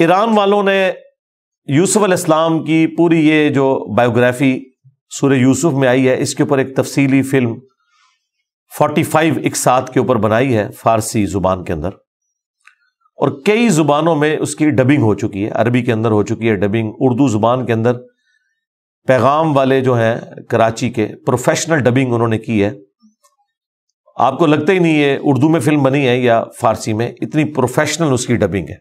Iran वालों ने यूसुफ इस्लाम की पूरी ये जो बायोग्राफी सूर्य यूसुफ में आई है इसके ऊपर एक तफसीली फिल्म 45 एक साथ के ऊपर बनाई है फारसी ज़ुबान के अंदर और कई ज़ुबानों में उसकी डबिंग हो चुकी है अरबी के अंदर हो चुकी है डबिंग उर्दू ज़ुबान के अंदर पैगाम वाले जो हैं कराची के प्रोफेशनल डबिंग उन्होंने की है आपको लगता ही नहीं है उर्दू में फिल्म बनी है या फारसी में इतनी प्रोफेशनल उसकी डबिंग है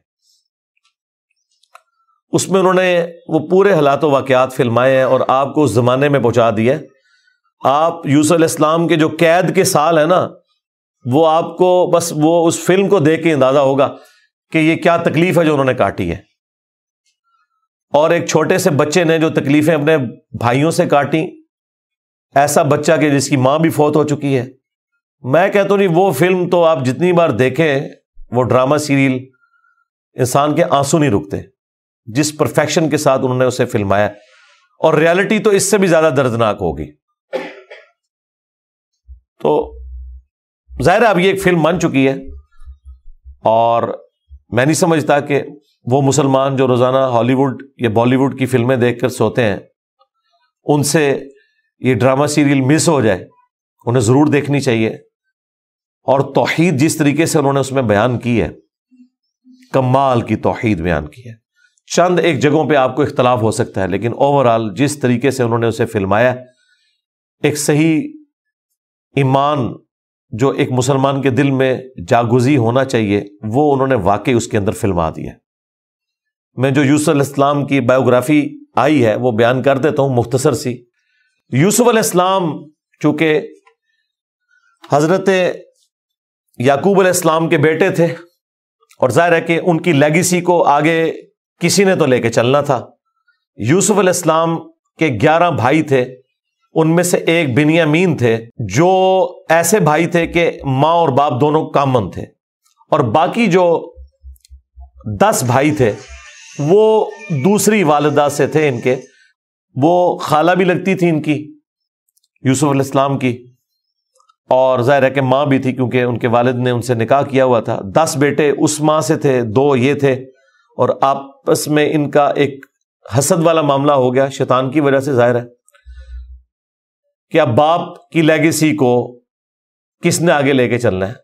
उसमें उन्होंने वो पूरे हालात वाक़ात फिल्माए हैं और आपको उस ज़माने में पहुँचा दिया आप यूसुफ इस्लाम के जो कैद के साल हैं ना वो आपको बस वो उस फिल्म को देख के अंदाज़ा होगा कि ये क्या तकलीफ़ है जो उन्होंने काटी है और एक छोटे से बच्चे ने जो तकलीफ़ें अपने भाइयों से काटी ऐसा बच्चा कि जिसकी माँ भी फौत हो चुकी है मैं कहता हूँ नहीं वो फिल्म तो आप जितनी बार देखें वो ड्रामा सीरियल इंसान के आंसू नहीं रुकते जिस परफेक्शन के साथ उन्होंने उसे फिल्माया और रियलिटी तो इससे भी ज्यादा दर्दनाक होगी तो जाहिर अब ये एक फिल्म बन चुकी है और मैं नहीं समझता कि वो मुसलमान जो रोजाना हॉलीवुड या बॉलीवुड की फिल्में देखकर सोते हैं उनसे ये ड्रामा सीरियल मिस हो जाए उन्हें ज़रूर देखनी चाहिए और तोहीद जिस तरीके से उन्होंने उसमें बयान की है कमाल की तोहहीद बयान की है चंद एक जगहों पे आपको इख्तलाफ हो सकता है लेकिन ओवरऑल जिस तरीके से उन्होंने उसे फिल्माया एक सही ईमान जो एक मुसलमान के दिल में जागुजी होना चाहिए वो उन्होंने वाकई उसके अंदर फिल्मा दिया मैं जो यूसुफ इस्लाम की बायोग्राफी आई है वो बयान कर देता हूँ मुख्तसर सी यूसुफ इस्लाम चूँकि हज़रत याकूब इस्लाम के बेटे थे और ज़ाहिर है कि उनकी लेगेसी को आगे किसी ने तो लेके चलना था यूसुफ अल इस्लाम के ग्यारह भाई थे उनमें से एक बिनियामीन थे जो ऐसे भाई थे कि माँ और बाप दोनों कामन थे और बाकी जो दस भाई थे वो दूसरी वालदा से थे इनके वो खाला भी लगती थी इनकी यूसुफ अलैहिस्सलाम की और ज़ाहिर है कि माँ भी थी क्योंकि उनके वालिद ने उनसे निकाह किया हुआ था दस बेटे उस माँ से थे दो ये थे और आपस में इनका एक हसद वाला मामला हो गया शैतान की वजह से जाहिर है कि अब बाप की लेगेसी को किसने आगे लेके चलना है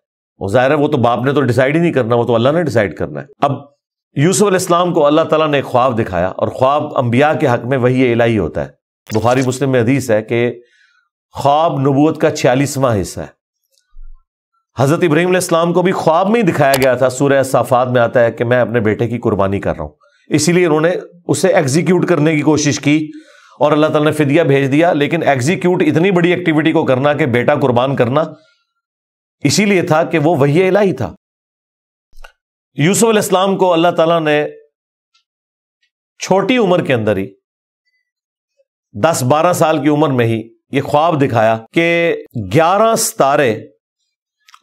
वो जाहिर है वो तो बाप ने तो डिसाइड ही नहीं करना वो तो अल्लाह ने डिसाइड करना है अब यूसुफ इस्लाम को अल्लाह तला ने ख्वाब दिखाया और ख्वाब अंबिया के हक में वही इलाही होता है बुखारी मुस्लिम में हदीस है कि ख्वाब नबूत का छियालीसवां हिस्सा है हज़रत इब्राहिम इस्लाम को भी ख्वाब में ही दिखाया गया था सूर्य साफात में आता है कि मैं अपने बेटे की कुर्बानी कर रहा हूँ इसीलिए उन्होंने उसे एग्जीक्यूट करने की कोशिश की और अल्लाह ताला ने फिदिया भेज दिया लेकिन एग्जीक्यूट इतनी बड़ी एक्टिविटी को करना कि बेटा कुर्बान करना इसीलिए था कि वो वही इला ही था यूसुफ इस्लाम को अल्लाह तला ने छोटी उम्र के अंदर ही दस बारह साल की उम्र में ही ये ख्वाब दिखाया कि ग्यारह सितारे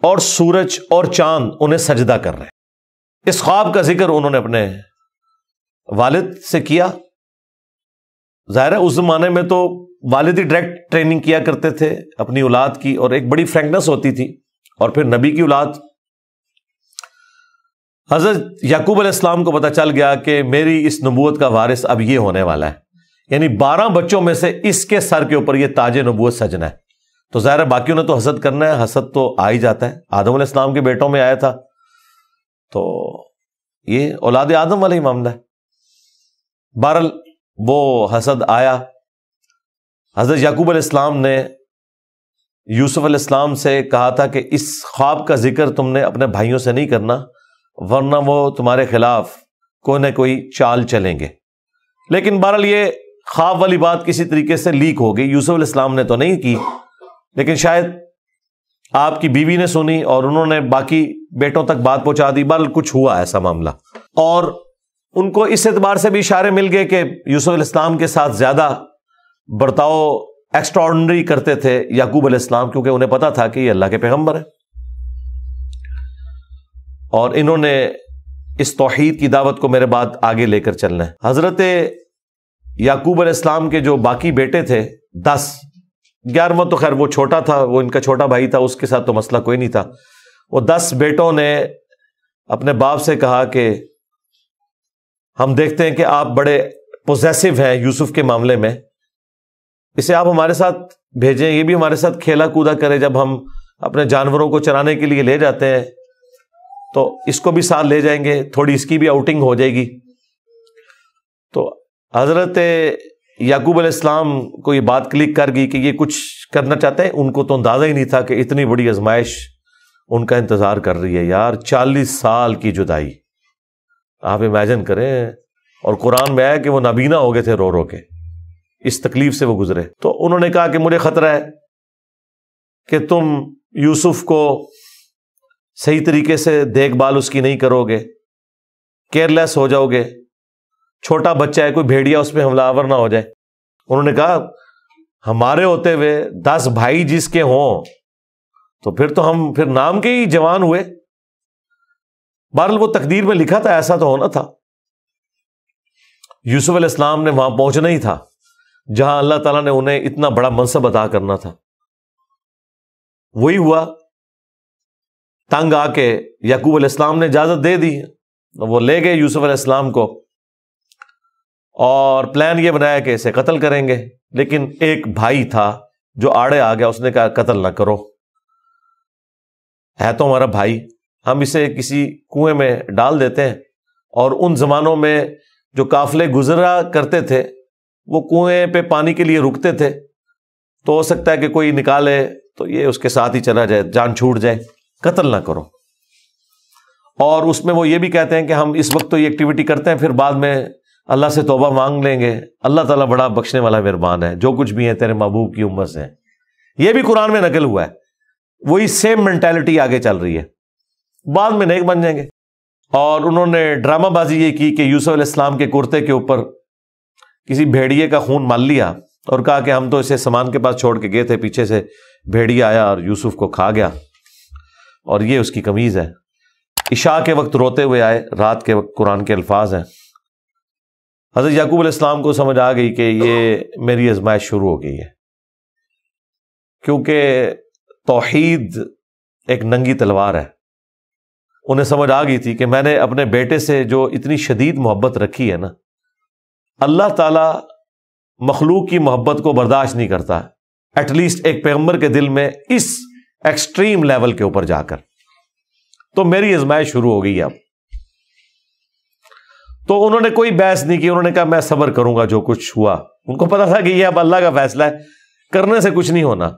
और सूरज और चांद उन्हें सजदा कर रहे हैं इस ख्वाब का जिक्र उन्होंने अपने वालिद से किया ज़ाहिर है उस ज़माने में तो वालिद ही डायरेक्ट ट्रेनिंग किया करते थे अपनी औलाद की और एक बड़ी फ्रेंकनेस होती थी और फिर नबी की औलाद हज़रत याकूब अलैहिस्सलाम को पता चल गया कि मेरी इस नबूत का वारिस अब ये होने वाला है यानी बारह बच्चों में से इसके सर के ऊपर यह ताजे नबूत सजना है तो ज़ाहिर बाकियों ने तो हसद करना है हसद तो आ ही जाता है आदम इस्लाम के बेटों में आया था तो ये औलाद आदम वाला ही मामला है बहरल वो हसद आया हजरत याकूब इस्लाम ने यूसुफ इस्लाम से कहा था कि इस ख्वाब का जिक्र तुमने अपने भाइयों से नहीं करना वरना वो तुम्हारे खिलाफ कोई ना कोई चाल चलेंगे लेकिन बहरल ये ख्वाब वाली बात किसी तरीके से लीक हो गई यूसुफ इस्लाम ने तो नहीं की लेकिन शायद आपकी बीवी ने सुनी और उन्होंने बाकी बेटों तक बात पहुंचा दी बल कुछ हुआ ऐसा मामला और उनको इस एतबार से भी इशारे मिल गए कि यूसुफ इस्लाम के साथ ज्यादा बर्ताव एक्स्ट्रॉर्डनरी करते थे याकूब अल इस्लाम क्योंकि उन्हें पता था कि ये अल्लाह के पैगम्बर है और इन्होंने इस तोहहीद की दावत को मेरे बाद आगे लेकर चलना है हजरत याकूब अल इस्लाम के जो बाकी बेटे थे दस ग्यारहवा तो खैर वो छोटा था वो इनका छोटा भाई था उसके साथ तो मसला कोई नहीं था वो दस बेटों ने अपने बाप से कहा कि हम देखते हैं कि आप बड़े पोजेसिव हैं यूसुफ के मामले में इसे आप हमारे साथ भेजें ये भी हमारे साथ खेला कूदा करें जब हम अपने जानवरों को चराने के लिए ले जाते हैं तो इसको भी साथ ले जाएंगे थोड़ी इसकी भी आउटिंग हो जाएगी तो हजरत याकूब अलैहिस्सलाम को ये बात क्लिक कर गई कि ये कुछ करना चाहते हैं उनको तो अंदाज़ा ही नहीं था कि इतनी बड़ी आजमाइश उनका इंतज़ार कर रही है यार चालीस साल की जुदाई आप इमेजन करें और कुरान में आया कि वो नबीना हो गए थे रो रो के इस तकलीफ से वो गुजरे तो उन्होंने कहा कि मुझे खतरा है कि तुम यूसुफ को सही तरीके से देखभाल उसकी नहीं करोगे केयरलेस हो जाओगे छोटा बच्चा है कोई भेड़िया उस पर हमलावर ना हो जाए उन्होंने कहा हमारे होते हुए दस भाई जिसके हों तो फिर तो हम फिर नाम के ही जवान हुए बहरल वो तकदीर में लिखा था ऐसा तो होना था यूसुफ इस्लाम ने वहां पहुंचना ही था जहां अल्लाह तला ने उन्हें इतना बड़ा मनसब अदा करना था वही हुआ तंग आके याकूब इस्लाम ने इजाजत दे दी वो ले गए यूसुफ इस्लाम को और प्लान ये बनाया कि इसे कत्ल करेंगे लेकिन एक भाई था जो आड़े आ गया उसने कहा कत्ल ना करो है तो हमारा भाई हम इसे किसी कुएं में डाल देते हैं और उन जमानों में जो काफले गुजरा करते थे वो कुएं पे पानी के लिए रुकते थे तो हो सकता है कि कोई निकाले तो ये उसके साथ ही चला जाए जान छूट जाए कत्ल ना करो और उसमें वो ये भी कहते हैं कि हम इस वक्त तो ये एक्टिविटी करते हैं फिर बाद में अल्लाह से तोबा मांग लेंगे अल्लाह ताला बड़ा बख्शने वाला मेहरबान है जो कुछ भी है तेरे महबूब की उम्र से यह भी कुरान में नकल हुआ है वही सेम मेंटेलिटी आगे चल रही है बाद में नेक बन जाएंगे और उन्होंने ड्रामाबाजी ये की कि यूसुफ इस्लाम के कुर्ते के ऊपर किसी भेड़िए का खून मान लिया और कहा कि हम तो इसे सामान के पास छोड़ के गए थे पीछे से भेड़िया आया और यूसुफ को खा गया और ये उसकी कमीज़ है इशा के वक्त रोते हुए आए रात के वक्त कुरान के अल्फाज हैं हज़रत याकूब इस्लाम को समझ आ गई कि ये मेरी आजमाइश शुरू हो गई है क्योंकि तोहीद एक नंगी तलवार है उन्हें समझ आ गई थी कि मैंने अपने बेटे से जो इतनी शदीद मोहब्बत रखी है ना अल्लाह ताला मखलूक की मोहब्बत को बर्दाश्त नहीं करता एटलीस्ट एक पैगम्बर के दिल में इस एक्सट्रीम लेवल के ऊपर जाकर तो मेरी आजमाइश शुरू हो गई अब तो उन्होंने कोई बहस नहीं की उन्होंने कहा मैं सबर करूंगा जो कुछ हुआ उनको पता था कि यह अब अल्लाह का फैसला है करने से कुछ नहीं होना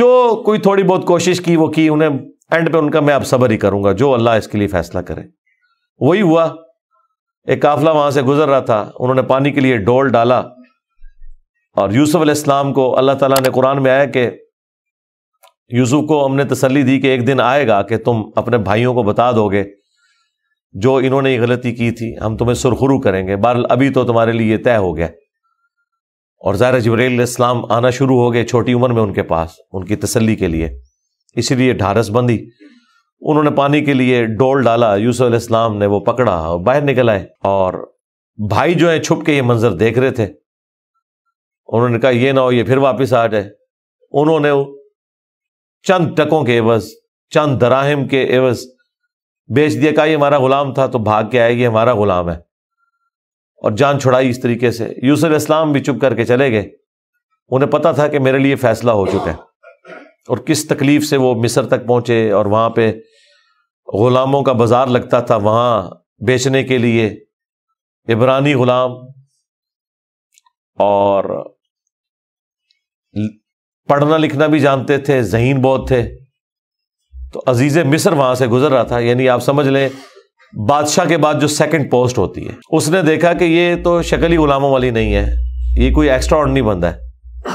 जो कोई थोड़ी बहुत कोशिश की वो की उन्हें एंड पे उनका मैं अब सबर ही करूंगा जो अल्लाह इसके लिए फैसला करे वही हुआ एक काफिला वहां से गुजर रहा था उन्होंने पानी के लिए डोल डाला और यूसुफ अलैहिस्सलाम को अल्लाह ताला ने कुरान में आया कि यूसुफ को हमने तसली दी कि एक दिन आएगा कि तुम अपने भाइयों को बता दोगे जो इन्होंने ये गलती की थी हम तुम्हें सुरखुरु करेंगे बहर अभी तो तुम्हारे लिए तय हो गया और ज़ाहिर जबरील इस्लाम आना शुरू हो गए छोटी उम्र में उनके पास उनकी तसल्ली के लिए इसीलिए ढारस बंदी उन्होंने पानी के लिए डोल डाला यूसुफ इस्लाम ने वो पकड़ा और बाहर निकल आए और भाई जो है छुप के ये मंजर देख रहे थे उन्होंने कहा ये ना हो ये फिर वापस आ जाए उन्होंने चंद टकों के एवज चंद दराहम के एवज बेच दिया का ये हमारा गुलाम था तो भाग के आए ये हमारा गुलाम है और जान छुड़ाई इस तरीके से यूसुफ इस्लाम भी चुप करके चले गए उन्हें पता था कि मेरे लिए फैसला हो चुका है और किस तकलीफ से वो मिस्र तक पहुंचे और वहां पे गुलामों का बाजार लगता था वहां बेचने के लिए इब्रानी गुलाम और पढ़ना लिखना भी जानते थे जहीन बहुत थे तो अजीज मिस्र वहां से गुजर रहा था यानी आप समझ लें बादशाह के बाद जो सेकंड पोस्ट होती है उसने देखा कि ये तो शक्ल ही गुलामों वाली नहीं है ये कोई एक्स्ट्रा नहीं बंदा है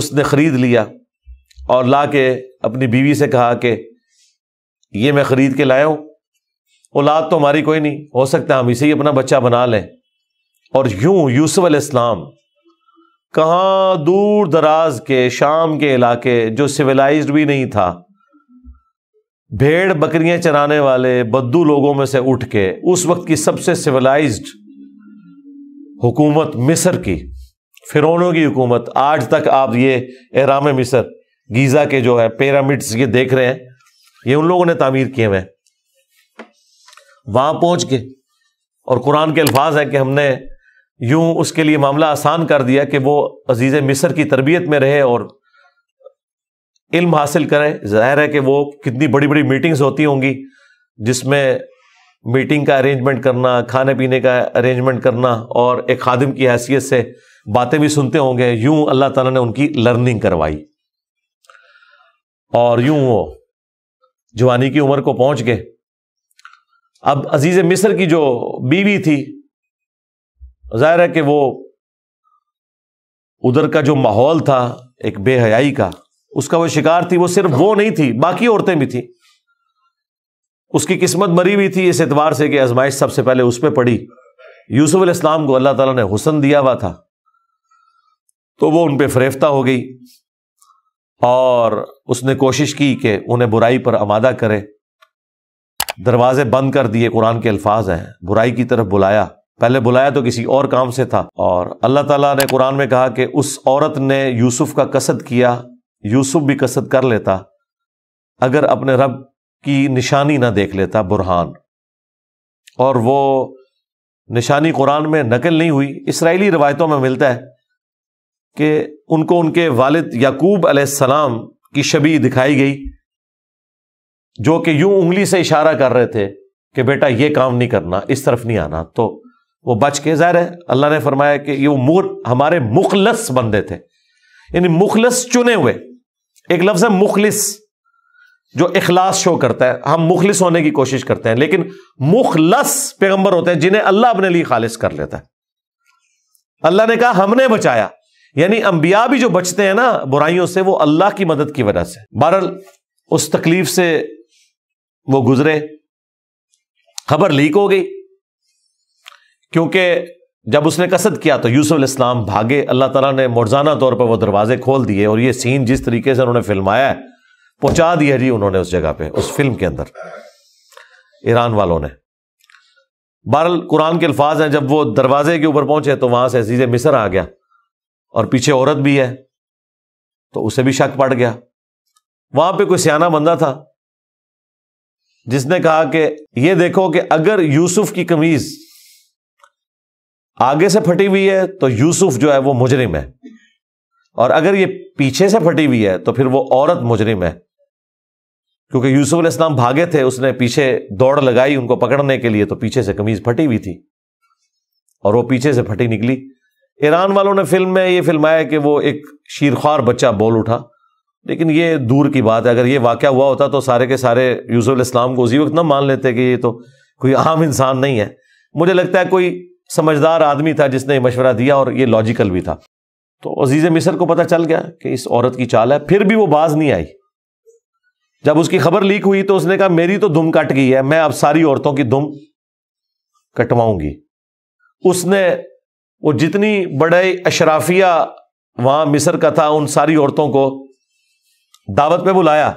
उसने खरीद लिया और ला के अपनी बीवी से कहा कि ये मैं खरीद के लाया हूं औलाद तो हमारी कोई नहीं हो सकता हम इसे ही अपना बच्चा बना लें और यूं यूसुफ अल इस्लाम कहाँ दूर दराज के शाम के इलाके जो सिविलाइज भी नहीं था भेड़ बकरियां चराने वाले बद्दू लोगों में से उठ के उस वक्त की सबसे सिविलाइज्ड हुकूमत मिस्र की फिरौनों की हुकूमत आज तक आप ये एराम मिस्र गीज़ा के जो है पिरामिड्स ये देख रहे हैं ये उन लोगों ने तामीर किए हुए वहां पहुंच के और कुरान के अल्फाज हैं कि हमने यूं उसके लिए मामला आसान कर दिया कि वो अजीज़ मिस्र की तरबियत में रहे और इल्म हासिल करें जाहिर है कि वो कितनी बड़ी बड़ी मीटिंग्स होती होंगी जिसमें मीटिंग का अरेंजमेंट करना खाने पीने का अरेंजमेंट करना और एक खादिम की हैसियत से बातें भी सुनते होंगे यूं अल्लाह ताला ने उनकी लर्निंग करवाई और यूं वो जवानी की उम्र को पहुंच गए अब अजीज मिस्र की जो बीवी थी जाहिर है कि वो उधर का जो माहौल था एक बेहयाई का उसका वो शिकार थी वो सिर्फ वो नहीं थी बाकी औरतें भी थी उसकी किस्मत मरी हुई थी इस एतवार से कि आजमाइश सबसे पहले उस पर पड़ी यूसुफ इस्लाम को अल्लाह तला ने हुसन दिया हुआ था तो वो उन पर फरेफ्ता हो गई और उसने कोशिश की कि उन्हें बुराई पर आमादा करे दरवाजे बंद कर दिए कुरान के अल्फाज हैं बुराई की तरफ बुलाया पहले बुलाया तो किसी और काम से था और अल्लाह ताला ने कुरान में कहा कि उस औरत ने यूसुफ का कसद किया यूसुफ भी कसरत कर लेता अगर अपने रब की निशानी ना देख लेता बुरहान और वो निशानी कुरान में नकल नहीं हुई इसराइली रवायतों में मिलता है कि उनको उनके वालिद याकूब अलैहिस्सलाम की शबी दिखाई गई जो कि यूं उंगली से इशारा कर रहे थे कि बेटा ये काम नहीं करना इस तरफ नहीं आना तो वो बच के ज़ाहिर है अल्लाह ने फरमाया कि ये वो हमारे मुखलस बंदे थे यानी मुखलस चुने हुए एक लफ्ज है मुखलिस जो इखलास शो करता है हम मुखलिस होने की कोशिश करते हैं लेकिन मुखलस पैगंबर होते हैं जिन्हें अल्लाह अपने लिए खालिश कर लेता है अल्लाह ने कहा हमने बचाया यानी अंबिया भी जो बचते हैं ना बुराइयों से वो अल्लाह की मदद की वजह से बहरल उस तकलीफ से वो गुजरे खबर लीक हो गई क्योंकि जब उसने कसद किया तो यूसुफ इस्लाम भागे अल्लाह तला ने मुरजाना तौर पर वह दरवाजे खोल दिए और यह सीन जिस तरीके से उन्होंने फिल्माया है पहुंचा दिया जी उन्होंने उस जगह पर उस फिल्म के अंदर ईरान वालों ने बहरल कुरान के अल्फाज हैं जब वो दरवाजे के ऊपर पहुंचे तो वहां से अजीज मिसर आ गया और पीछे औरत भी है तो उसे भी शक पड़ गया वहां पे कोई सियाना बंदा था जिसने कहा कि ये देखो कि अगर यूसुफ की कमीज आगे से फटी हुई है तो यूसुफ जो है वो मुजरिम है और अगर ये पीछे से फटी हुई है तो फिर वो औरत मुजरिम है क्योंकि यूसुफ इस्लाम भागे थे उसने पीछे दौड़ लगाई उनको पकड़ने के लिए तो पीछे से कमीज फटी हुई थी और वो पीछे से फटी निकली ईरान वालों ने फिल्म में ये फिल्माया कि वो एक शीरख्वार बच्चा बोल उठा लेकिन ये दूर की बात है अगर ये वाक्य हुआ होता तो सारे के सारे यूसुफ इस्लाम को उसी वक्त ना मान लेते कि ये तो कोई आम इंसान नहीं है मुझे लगता है कोई समझदार आदमी था जिसने मशवरा दिया और ये लॉजिकल भी था तो अजीज मिसर को पता चल गया कि इस औरत की चाल है फिर भी वो बाज नहीं आई जब उसकी खबर लीक हुई तो उसने कहा मेरी तो दुम कट गई है मैं अब सारी औरतों की दुम कटवाऊंगी उसने वो जितनी बड़े अशराफिया वहां मिसर का था उन सारी औरतों को दावत पे बुलाया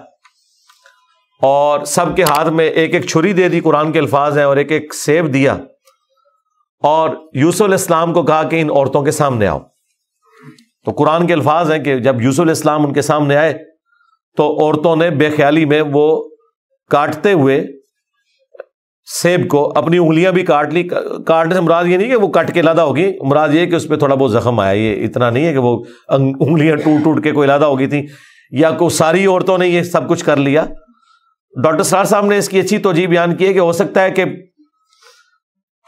और सबके हाथ में एक एक छुरी दे दी कुरान के अल्फाज हैं और एक एक सेब दिया और यूसुफ इस्लाम को कहा कि इन औरतों के सामने आओ तो कुरान के अल्फाज हैं कि जब यूसुफ इस्लाम उनके सामने आए तो औरतों ने बेख्याली में वो काटते हुए सेब को अपनी उंगलियां भी काट ली काटने से मुराद ये नहीं कि वो कट के लादा होगी मुराद ये कि उस पर थोड़ा बहुत जख्म आया ये इतना नहीं है कि वो उंगलियां टूट टूट के कोई लादा होगी थी या को सारी औरतों ने ये सब कुछ कर लिया डॉक्टर सरार साहब ने इसकी अच्छी तोजीब बयान की है कि हो सकता है कि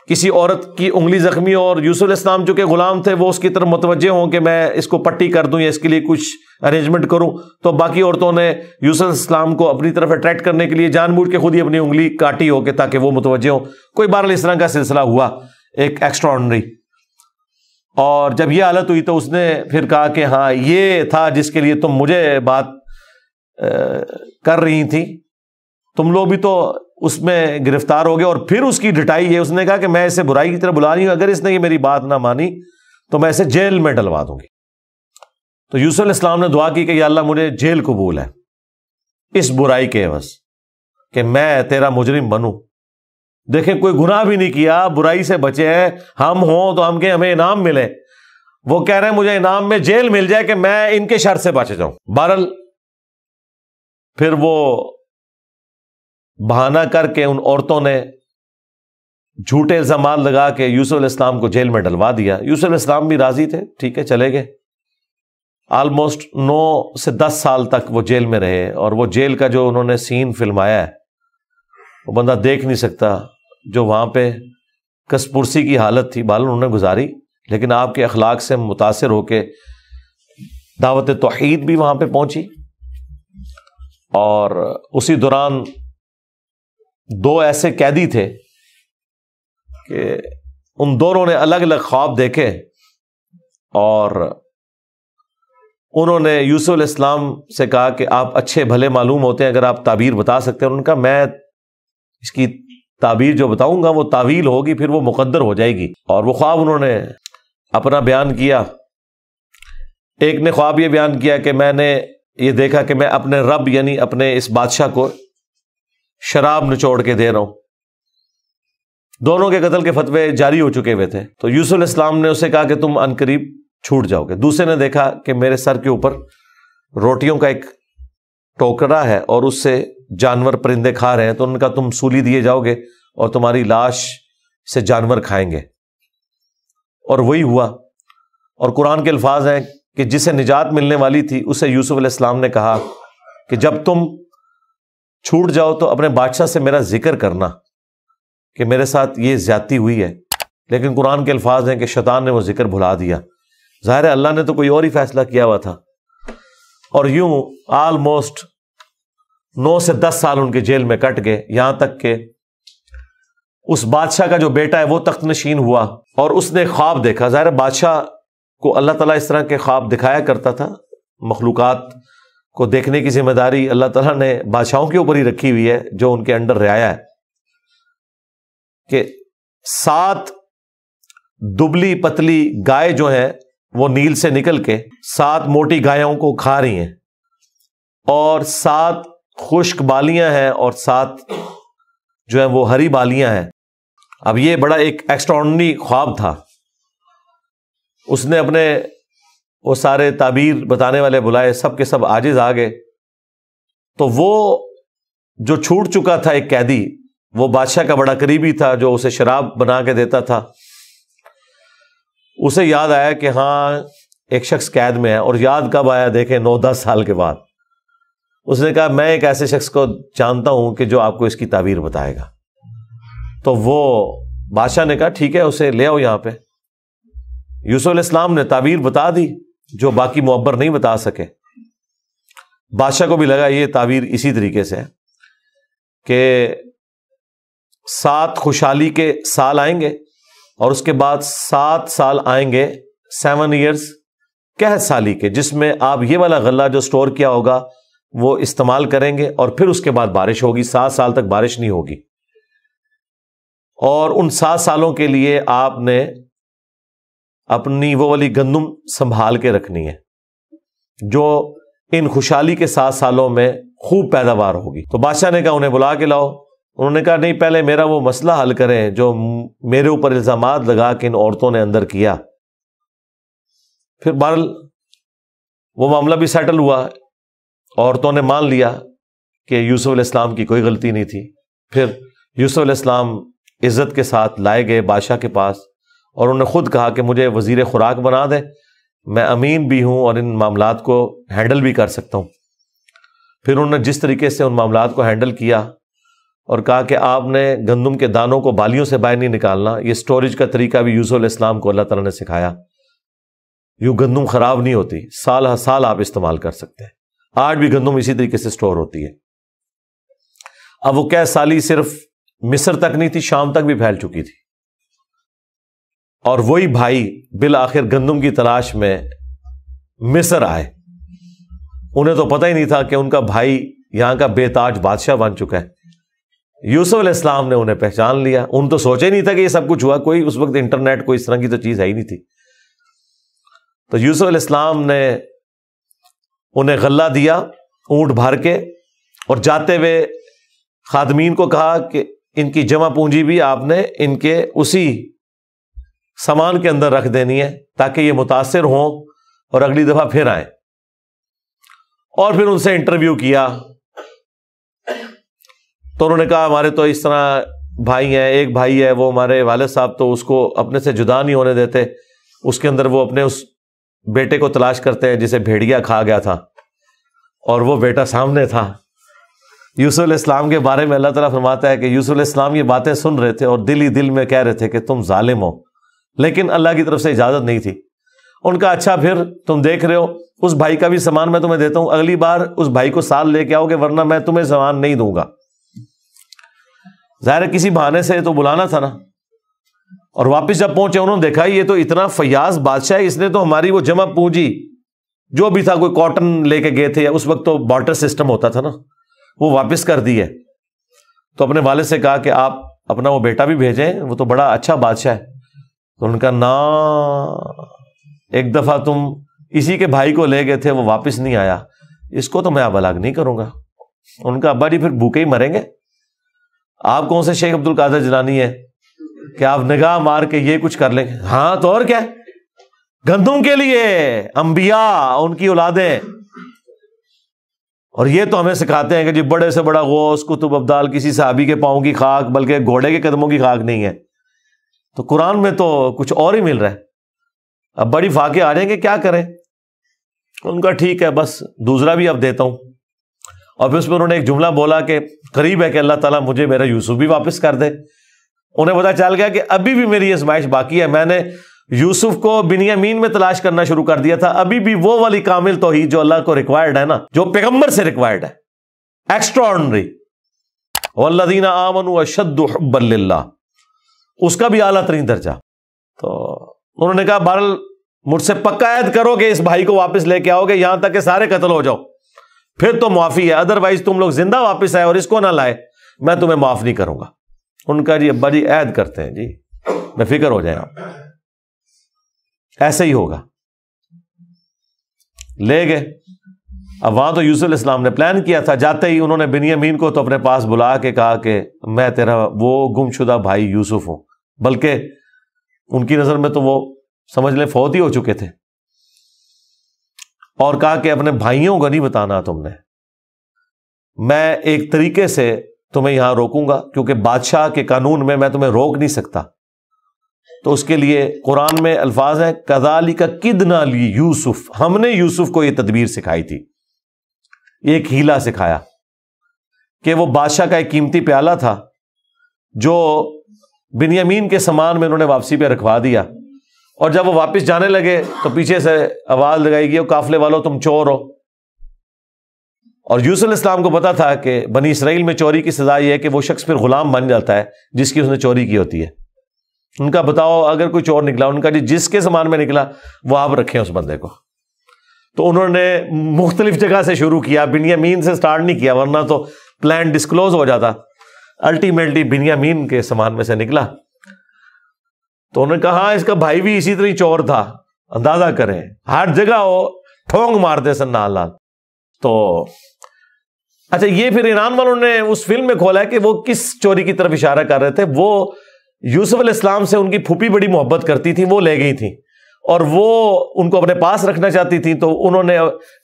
किसी औरत की उंगली जख्मी और यूसुफ इस्लाम जो के गुलाम थे वो उसकी तरफ मुतवजह हों कि मैं इसको पट्टी कर दूं या इसके लिए कुछ अरेंजमेंट करूं तो बाकी औरतों ने यूसुफ इस्लाम को अपनी तरफ अट्रैक्ट करने के लिए जानबूझ के खुद ही अपनी उंगली काटी हो के ताकि वो मुतवजे हों कोई बहरल इस तरह का सिलसिला हुआ एक एक्स्ट्रॉडनरी और जब यह हालत हुई तो उसने फिर कहा कि हाँ ये था जिसके लिए तुम मुझे बात कर रही थी तुम लोग भी तो उसमें गिरफ्तार हो गए और फिर उसकी डिटाई है उसने कहा कि मैं इसे बुराई की तरफ बुला रही हूं अगर इसने ये मेरी बात ना मानी तो मैं इसे जेल में डलवा दूंगी तो यूसुफ इस्लाम ने दुआ की कि अल्लाह मुझे जेल कबूल है इस बुराई के एवज कि मैं तेरा मुजरिम बनू देखे कोई गुनाह भी नहीं किया बुराई से बचे हैं हम हों तो हम के हमें इनाम मिले वो कह रहे हैं मुझे इनाम में जेल मिल जाए कि मैं इनके शर से बच जाऊं बहरल फिर वो बहाना करके उन औरतों ने झूठे इल्जाम लगा के यूसुफ इस्लाम को जेल में डलवा दिया यूसुफ इस्लाम भी राजी थे ठीक है चले गए आलमोस्ट नौ से दस साल तक वो जेल में रहे और वो जेल का जो उन्होंने सीन फिल्माया है वो बंदा देख नहीं सकता जो वहां पे कसपुरसी की हालत थी बाल उन्होंने गुजारी लेकिन आपके अखलाक से मुतासर होके दावत तोहद भी वहां पर पहुंची और उसी दौरान दो ऐसे कैदी थे कि उन दोनों ने अलग अलग ख्वाब देखे और उन्होंने यूसुफ इस्लाम से कहा कि आप अच्छे भले मालूम होते हैं अगर आप ताबीर बता सकते हैं उनका मैं इसकी ताबीर जो बताऊंगा वो तावील होगी फिर वो मुकद्दर हो जाएगी और वो ख्वाब उन्होंने अपना बयान किया एक ने ख्वाब ये बयान किया कि मैंने ये देखा कि मैं अपने रब यानी अपने इस बादशाह को शराब निचोड़ के दे रहा हूं दोनों के कत्ल के फतवे जारी हो चुके हुए थे तो यूसुफ इस्लाम ने उसे कहा कि तुम अनकरीब छूट जाओगे दूसरे ने देखा कि मेरे सर के ऊपर रोटियों का एक टोकरा है और उससे जानवर परिंदे खा रहे हैं तो उनका तुम सूली दिए जाओगे और तुम्हारी लाश से जानवर खाएंगे और वही हुआ और कुरान के अल्फाज हैं कि जिसे निजात मिलने वाली थी उसे यूसुफ इस्लाम ने कहा कि जब तुम छूट जाओ तो अपने बादशाह से मेरा जिक्र करना कि मेरे साथ ये ज्यादा हुई है लेकिन कुरान के अल्फाज हैं कि शैतान ने वो जिक्र भुला दिया ज़ाहिर अल्लाह ने तो कोई और ही फैसला किया हुआ था और यूं आलमोस्ट नौ से दस साल उनके जेल में कट गए यहां तक के उस बादशाह का जो बेटा है वो तख्त नशीन हुआ और उसने ख्वाब देखा ज़ाहिर बादशाह को अल्लाह तला इस तरह के ख्वाब दिखाया करता था मखलूक़ात को देखने की जिम्मेदारी अल्लाह तला ने बादशाहों के ऊपर ही रखी हुई है जो उनके अंडर रियाया है कि सात दुबली पतली गाय जो है वो नील से निकल के सात मोटी गायों को खा रही हैं और सात खुश्क बालियां हैं और सात जो है वो हरी बालियां हैं अब ये बड़ा एक एक्स्ट्रॉर्डनरी ख्वाब था उसने अपने वो सारे ताबीर बताने वाले बुलाए सब के सब आजिज आ गए तो वो जो छूट चुका था एक कैदी वो बादशाह का बड़ा करीबी था जो उसे शराब बना के देता था उसे याद आया कि हाँ एक शख्स कैद में है और याद कब आया देखें नौ दस साल के बाद उसने कहा मैं एक ऐसे शख्स को जानता हूं कि जो आपको इसकी ताबीर बताएगा तो वो बादशाह ने कहा ठीक है उसे ले आओ यहां पर यूसुफ इस्लाम ने ताबीर बता दी जो बाकी मुअबर नहीं बता सके बादशाह को भी लगा ये तावीर इसी तरीके से कि सात खुशहाली के साल आएंगे और उसके बाद सात साल आएंगे सेवन ईयर्स कह साली के जिसमें आप ये वाला गला जो स्टोर किया होगा वो इस्तेमाल करेंगे और फिर उसके बाद बारिश होगी सात साल तक बारिश नहीं होगी और उन सात सालों के लिए आपने अपनी वो वाली गंदम संभाल के रखनी है जो इन खुशहाली के सात सालों में खूब पैदावार होगी तो बादशाह ने कहा उन्हें बुला के लाओ उन्होंने कहा नहीं पहले मेरा वो मसला हल करें जो मेरे ऊपर इल्जाम लगा के इन औरतों ने अंदर किया फिर बहरल वो मामला भी सेटल हुआ औरतों ने मान लिया कि यूसुफ इस्लाम की कोई गलती नहीं थी फिर यूसुफ इस्लाम इज़्ज़त के साथ लाए गए बादशाह के पास और उन्होंने खुद कहा कि मुझे वजीर खुराक बना दें मैं अमीन भी हूं और इन मामला को हैंडल भी कर सकता हूँ फिर उन्होंने जिस तरीके से उन मामला को हैंडल किया और कहा कि आपने गंदम के दानों को बालियों से बाहर नहीं निकालना यह स्टोरेज का तरीका भी यूसुल इस्लाम को अल्लाह तला ने सिखाया यूं गंदम ख़राब नहीं होती साल हर साल आप इस्तेमाल कर सकते हैं आज भी गंदम इसी तरीके से स्टोर होती है अब वो कह साली सिर्फ मिस्र तक नहीं थी शाम तक भी फैल चुकी थी और वही भाई बिल आखिर गंदम की तलाश में मिसर आए उन्हें तो पता ही नहीं था कि उनका भाई यहां का बेताज बादशाह बन चुका है यूसुफ इस्लाम ने उन्हें पहचान लिया उन तो सोचा ही नहीं था कि ये सब कुछ हुआ कोई उस वक्त इंटरनेट कोई इस तरह की तो चीज़ है ही नहीं थी तो यूसुफ इस्लाम ने उन्हें गला दिया ऊंट भर के और जाते हुए खादमीन को कहा कि इनकी जमा पूंजी भी आपने इनके उसी सामान के अंदर रख देनी है ताकि ये मुतासर हों और अगली दफा फिर आए और फिर उनसे इंटरव्यू किया तो उन्होंने कहा हमारे तो इस तरह भाई हैं एक भाई है वो हमारे वाले साहब तो उसको अपने से जुदा नहीं होने देते उसके अंदर वो अपने उस बेटे को तलाश करते हैं जिसे भेड़िया खा गया था और वो बेटा सामने था यूसुफ इस्लाम के बारे में अल्लाह तला फरमाता है कि यूसुफ इस्लाम ये बातें सुन रहे थे और दिल ही दिल में कह रहे थे कि तुम जालिम हो लेकिन अल्लाह की तरफ से इजाज़त नहीं थी उनका अच्छा फिर तुम देख रहे हो उस भाई का भी सामान मैं तुम्हें देता हूं अगली बार उस भाई को साल लेके आओगे वरना मैं तुम्हें सामान नहीं दूंगा जाहिर किसी बहाने से तो बुलाना था ना और वापिस जब पहुंचे उन्होंने देखा ये तो इतना फयाज बादशाह है इसने तो हमारी वो जमा पूंजी जो भी था कोई कॉटन लेके गए थे या उस वक्त तो बॉटर सिस्टम होता था ना वो वापस कर दी है तो अपने वाले से कहा कि आप अपना वो बेटा भी भेजें वो तो बड़ा अच्छा बादशाह है तो उनका ना एक दफा तुम इसी के भाई को ले गए थे वो वापस नहीं आया इसको तो मैं अब अलग नहीं करूंगा उनका अब्बा जी फिर भूखे ही मरेंगे आप कौन से शेख अब्दुल कादर जिलानी है कि आप निगाह मार के ये कुछ कर लेंगे हाँ तो और क्या गंदुम के लिए अंबिया उनकी औलादे और ये तो हमें सिखाते हैं कि जी बड़े से बड़ा गौस कुतुब अब्दाल किसी साहबी के पाओं की खाक बल्कि घोड़े के कदमों की खाक नहीं है तो कुरान में तो कुछ और ही मिल रहा है अब बड़ी फाके आ जाएंगे क्या करें उनका ठीक है बस दूसरा भी अब देता हूं और फिर उसमें उन्होंने एक जुमला बोला कि करीब है कि अल्लाह ताला मुझे मेरा यूसुफ भी वापस कर दे उन्हें पता चल गया कि अभी भी मेरी इसमाइश बाकी है मैंने यूसुफ को बिनियामीन में तलाश करना शुरू कर दिया था अभी भी वो वाली कामिल तोहीद जो अल्लाह को रिक्वायर्ड है ना जो पैगम्बर से रिक्वायर्ड है एक्स्ट्रा ऑर्डनरी वल्लदीना आमन अशद उसका भी आला तरीन दर्जा तो उन्होंने कहा बहरल मुझसे पक्का ऐद करो कि इस भाई को वापस लेके आओगे यहां तक के सारे कत्ल हो जाओ फिर तो माफी है अदरवाइज तुम लोग जिंदा वापस आए और इसको ना लाए मैं तुम्हें माफ नहीं करूंगा उनका जी अब्बा जी ऐद करते हैं जी मैं फिक्र हो जाए आप ऐसे ही होगा ले गए अब वहाँ तो यूसुफ इस्लाम ने प्लान किया था जाते ही उन्होंने बिनियामीन को तो अपने पास बुला के कहा कि मैं तेरा वो गुमशुदा भाई यूसुफ हूँ बल्कि उनकी नज़र में तो वो समझ लें फौत ही हो चुके थे और कहा कि अपने भाइयों को नहीं बताना तुमने मैं एक तरीके से तुम्हें यहां रोकूंगा क्योंकि बादशाह के कानून में मैं तुम्हें रोक नहीं सकता तो उसके लिए कुरान में अल्फाज है कदाली का किदना ली यूसुफ हमने यूसुफ को यह तदबीर सिखाई थी एक हीला सिखाया कि वो बादशाह का एक कीमती प्याला था जो बिनियमीन के सामान में उन्होंने वापसी पे रखवा दिया और जब वो वापस जाने लगे तो पीछे से आवाज लगाई गई काफले वालों तुम चोर हो और यूसल इस्लाम को पता था कि बनी इसराइल में चोरी की सजा यह है कि वो शख्स फिर गुलाम बन जाता है जिसकी उसने चोरी की होती है उनका बताओ अगर कोई चोर निकला उनका जी जिसके सामान में निकला वो आप रखें उस बंदे को तो उन्होंने मुख्तलिफ जगह से शुरू किया बिनियामीन से स्टार्ट नहीं किया वरना तो प्लान डिस्क्लोज हो जाता अल्टीमेटली बिनियामीन के सामान में से निकला तो उन्होंने कहा इसका भाई भी इसी तरह चोर था अंदाजा करें हर जगह हो ठोंग मारते सन्ना लाल तो अच्छा ये फिर ईरान वालों ने उस फिल्म में खोला है कि वो किस चोरी की तरफ इशारा कर रहे थे वो यूसुफ इस्लाम से उनकी फूपी बड़ी मोहब्बत करती थी वो ले गई थी और वो उनको अपने पास रखना चाहती थी तो उन्होंने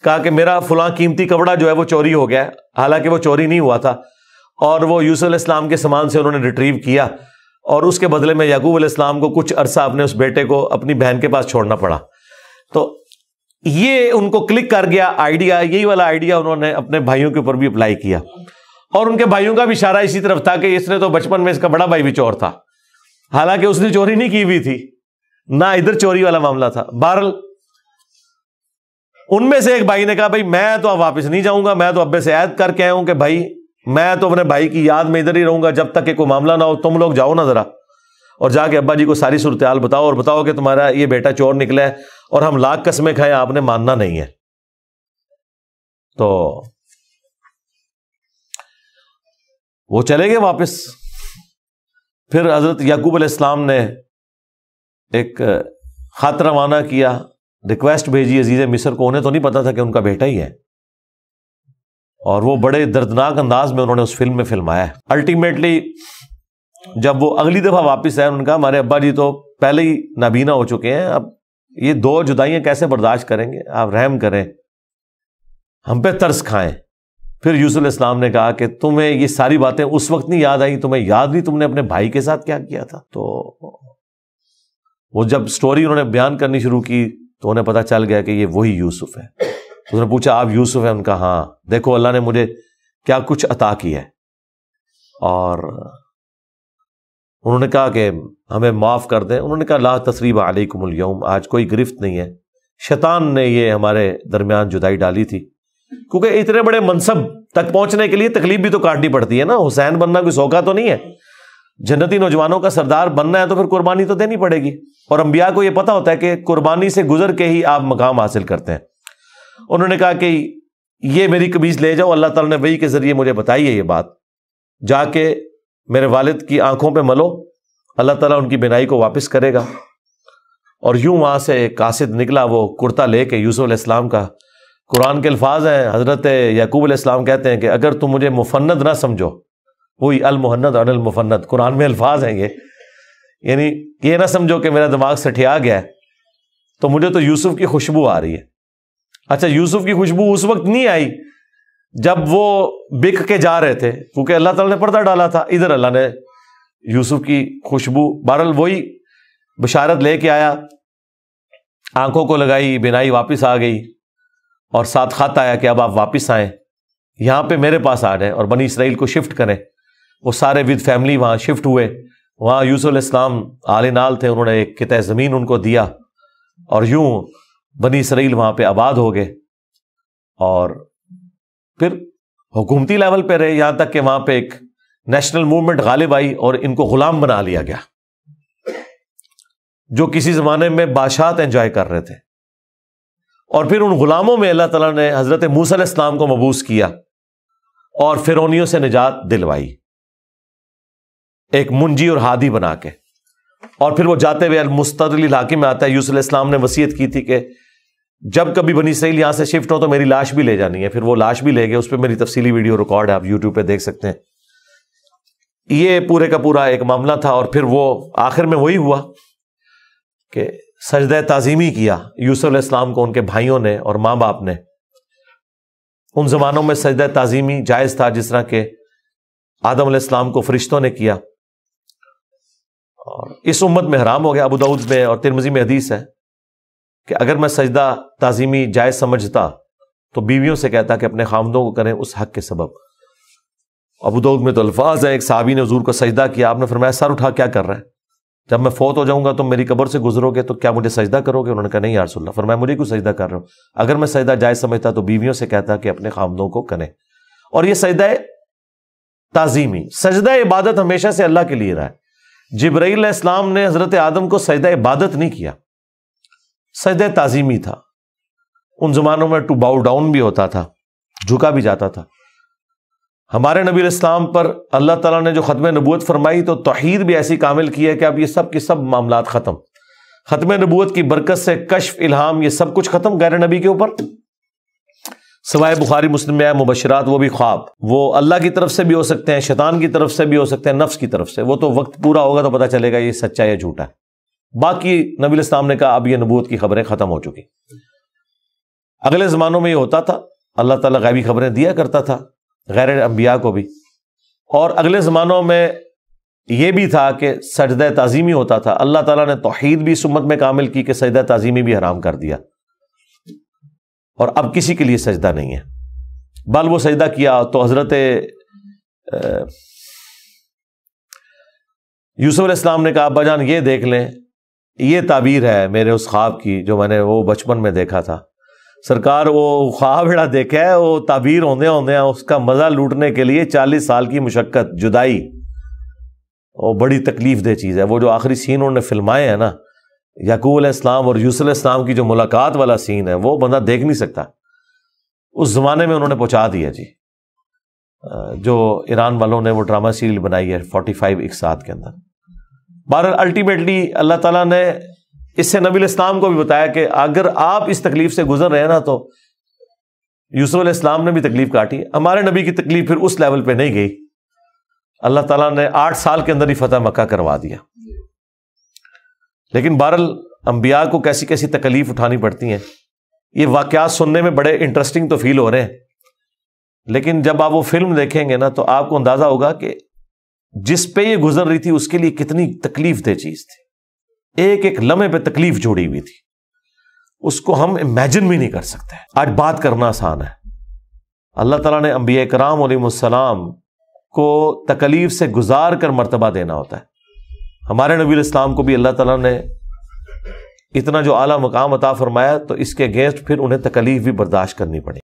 कहा कि मेरा फुला कीमती कपड़ा जो है वो चोरी हो गया हालांकि वो चोरी नहीं हुआ था और वो यूसुफ इस्लाम के सामान से उन्होंने रिट्रीव किया और उसके बदले में याकूब इस्लाम को कुछ अरसा अपने उस बेटे को अपनी बहन के पास छोड़ना पड़ा तो ये उनको क्लिक कर गया आइडिया यही वाला आइडिया उन्होंने अपने भाइयों के ऊपर भी अप्लाई किया और उनके भाइयों का भी इशारा इसी तरफ था कि इसने तो बचपन में इसका बड़ा भाई भी चोर था हालांकि उसने चोरी नहीं की हुई थी ना इधर चोरी वाला मामला था बहरल उनमें से एक भाई ने कहा भाई मैं तो अब वापस नहीं जाऊंगा मैं तो अब्बे से ऐद करके आया हूं कि भाई मैं तो अपने भाई की याद में इधर ही रहूंगा जब तक कि कोई मामला ना हो तुम लोग जाओ ना जरा और जाके अब्बा जी को सारी सूरत हाल बताओ और बताओ कि तुम्हारा ये बेटा चोर निकला है और हम लाख कस्में खाएं आपने मानना नहीं है तो वो चले गए वापस फिर हजरत याकूब इस्लाम ने एक ख़त रवाना किया रिक्वेस्ट भेजी अजीज़ मिस्र को उन्हें तो नहीं पता था कि उनका बेटा ही है और वो बड़े दर्दनाक अंदाज में उन्होंने उस फिल्म में फिल्माया अल्टीमेटली जब वो अगली दफ़ा वापस आए उनका हमारे अब्बा जी तो पहले ही नाबीना हो चुके हैं अब ये दो जुदाइयां कैसे बर्दाश्त करेंगे आप रहम करें हम पे तर्स खाएं फिर यूसुफ इस्लाम ने कहा कि तुम्हें ये सारी बातें उस वक्त नहीं याद आई तुम्हें याद नहीं तुमने अपने भाई के साथ क्या किया था तो वो जब स्टोरी उन्होंने बयान करनी शुरू की तो उन्हें पता चल गया कि ये वही यूसुफ है तो पूछा आप यूसुफ हैं उनका हाँ देखो अल्लाह ने मुझे क्या कुछ अता किया है और उन्होंने कहा कि हमें माफ़ कर दें उन्होंने कहा ला तसरीब आलिकुमलयम आज कोई गिरफ्त नहीं है शैतान ने ये हमारे दरमियान जुदाई डाली थी क्योंकि इतने बड़े मनसब तक पहुंचने के लिए तकलीफ भी तो काटनी पड़ती है ना हुसैन बनना कोई सौका तो नहीं है जन्नती नौजवानों का सरदार बनना है तो फिर कुर्बानी तो देनी पड़ेगी और अम्बिया को यह पता होता है कि कुर्बानी से गुजर के ही आप मकाम हासिल करते हैं उन्होंने कहा कि ये मेरी कमीज ले जाओ अल्लाह ताला ने वही के जरिए मुझे बताई है ये बात जाके मेरे वालिद की आंखों पर मलो अल्लाह तला उनकी बिनाई को वापस करेगा और यूं वहाँ से एक कासिद निकला वो कुर्ता ले यूसुफ इस्लाम का कुरान के अल्फाज हैं हज़रत याकूब इस्लाम कहते हैं कि अगर तुम मुझे मुफन्नद ना समझो हुई अल और अलमुफन्नत कुरान में अल्फाज हैं ये यानी ये ना समझो कि मेरा दिमाग सठिया गया है तो मुझे तो यूसुफ की खुशबू आ रही है अच्छा यूसुफ की खुशबू उस वक्त नहीं आई जब वो बिक के जा रहे थे क्योंकि अल्लाह तला ने पर्दा डाला था इधर अल्लाह ने यूसुफ की खुशबू बहरल वही बशारत लेके आया आंखों को लगाई बिनाई वापस आ गई और साथ खत आया कि अब आप वापस आए यहां पे मेरे पास आ जाए और बनी इसराइल को शिफ्ट करें वो सारे विद फैमिली वहाँ शिफ्ट हुए वहाँ यूसुल इस्लाम आले नाल थे उन्होंने एक कित ज़मीन उनको दिया और यूं बनी इसराइल वहाँ पे आबाद हो गए और फिर हुकूमती लेवल पे रहे यहाँ तक कि वहाँ पे एक नेशनल मूवमेंट गालिब आई और इनको गुलाम बना लिया गया जो किसी ज़माने में बादशाहत एंजॉय कर रहे थे और फिर उन गुलामों में अल्लाह ताला ने हज़रत मूसल इस्लाम को मबूस किया और फिरौनियों से निजात दिलवाई एक मुंजी और हादी बना के और फिर वो जाते हुए मुस्तरली इलाके में आता है यूसुल इस्लाम ने वसीयत की थी कि जब कभी बनी सही यहां से शिफ्ट हो तो मेरी लाश भी ले जानी है फिर वो लाश भी ले गए उस पर मेरी तफसी वीडियो रिकॉर्ड है आप यूट्यूब पर देख सकते हैं ये पूरे का पूरा एक मामला था और फिर वो आखिर में वही हुआ कि सजद तजीमी किया यूसुफ इस्लाम को उनके भाइयों ने और माँ बाप ने उन जमानों में सजद तजीमी जायज़ था जिस तरह के आदम इस्लाम को फरिश्तों ने किया हाँ। इस उम्मत में हराम हो गया अब दाऊद में और तिरमजी में हदीस है कि अगर मैं सजदा ताजीमी जायज समझता तो बीवियों से कहता कि अपने खामदों को करें उस हक के सबब अबू दाऊद में तो अल्फाज है एक साहबी ने हजूर को सजदा किया आपने फरमाया सर उठा क्या कर रहे हैं जब मैं फोत हो जाऊंगा तो मेरी कबर से गुजरोगे तो क्या मुझे सजदा करोगे उन्होंने कहा नहीं यार यारसोल्ला मैं मुझे क्यों सजदा कर रहा हूं अगर मैं सजदा जायज समझता तो बीवियों से कहता कि अपने खामदों को करें और यह सजदा ताजीमी सजदा इबादत हमेशा से अल्लाह के लिए रहा है जब्राईल इस्लाम ने हज़रत आदम को सजद इबादत नहीं किया सजद ताजीमी था उन ज़मानों में टू बाउ डाउन भी होता था झुका भी जाता था हमारे नबी इस्लाम पर अल्लाह तला ने जो ख़त्म नबूत फरमाई तो तोहद भी ऐसी कामिल की है कि अब ये सब के सब मामला ख़त्म ख़त्म नबूत की बरकत से कशफ इल्हाम ये सब कुछ ख़त्म गैर नबी के ऊपर सवाए बुखारी मुस्लिम में आया मुबशरात वो भी ख्वाब वो अल्लाह की तरफ से भी हो सकते हैं शैतान की तरफ से भी हो सकते हैं नफ्स की तरफ से वो तो वक्त पूरा होगा तो पता चलेगा ये सच्चा या झूठा है बाकी नबील इस्लाम ने कहा अब यह नबूत की खबरें ख़त्म हो चुकी अगले ज़मानों में ये होता था अल्लाह ताला गैबी खबरें दिया करता था गैर अम्बिया को भी और अगले ज़मानों में यह भी था कि सजद तज़ीमी होता था अल्लाह ताला भी सुमत में कामिल की कि सजद तज़ीमी भी हराम कर दिया और अब किसी के लिए सजदा नहीं है बल वो सजदा किया तो हज़रत यूसुफ इस्लाम ने कहा अब्बाजान ये देख लें ये ताबीर है मेरे उस ख्वाब की जो मैंने वो बचपन में देखा था सरकार वो ख्वाब जड़ा देखा है वो ताबीर होंदे होंदे उसका मज़ा लूटने के लिए चालीस साल की मुशक्क़त जुदाई वो बड़ी तकलीफ दे चीज़ है वो जो आखिरी सीन उन्होंने फिल्माए हैं ना याकूब इस्लाम और यूसुफ इस्लाम की जो मुलाकात वाला सीन है वो बंदा देख नहीं सकता उस ज़माने में उन्होंने पहुंचा दिया जी जो ईरान वालों ने वो ड्रामा सीरियल बनाई है फोर्टी फाइव एक साथ के अंदर बहर अल्टीमेटली अल्लाह ताला ने इससे नबी इस्लाम को भी बताया कि अगर आप इस तकलीफ से गुजर रहे हैं ना तो यूसुफ इस्लाम ने भी तकलीफ काटी हमारे नबी की तकलीफ फिर उस लेवल पर नहीं गई अल्लाह ताला ने आठ साल के अंदर ही फतेह मक्का करवा दिया लेकिन बहरल अम्बिया को कैसी कैसी तकलीफ उठानी पड़ती हैं ये वाक्यात सुनने में बड़े इंटरेस्टिंग तो फील हो रहे हैं लेकिन जब आप वो फिल्म देखेंगे ना तो आपको अंदाज़ा होगा कि जिस पे ये गुजर रही थी उसके लिए कितनी तकलीफ दे चीज़ थी एक एक लम्हे पे तकलीफ जुड़ी हुई थी उसको हम इमेजिन भी नहीं कर सकते आज बात करना आसान है अल्लाह तला ने अम्बिया कराम को तकलीफ से गुजार कर मरतबा देना होता है हमारे नबी इस्लाम को भी अल्लाह ताला ने इतना जो आला मकाम अता फरमाया तो इसके अगेंस्ट फिर उन्हें तकलीफ भी बर्दाश्त करनी पड़ी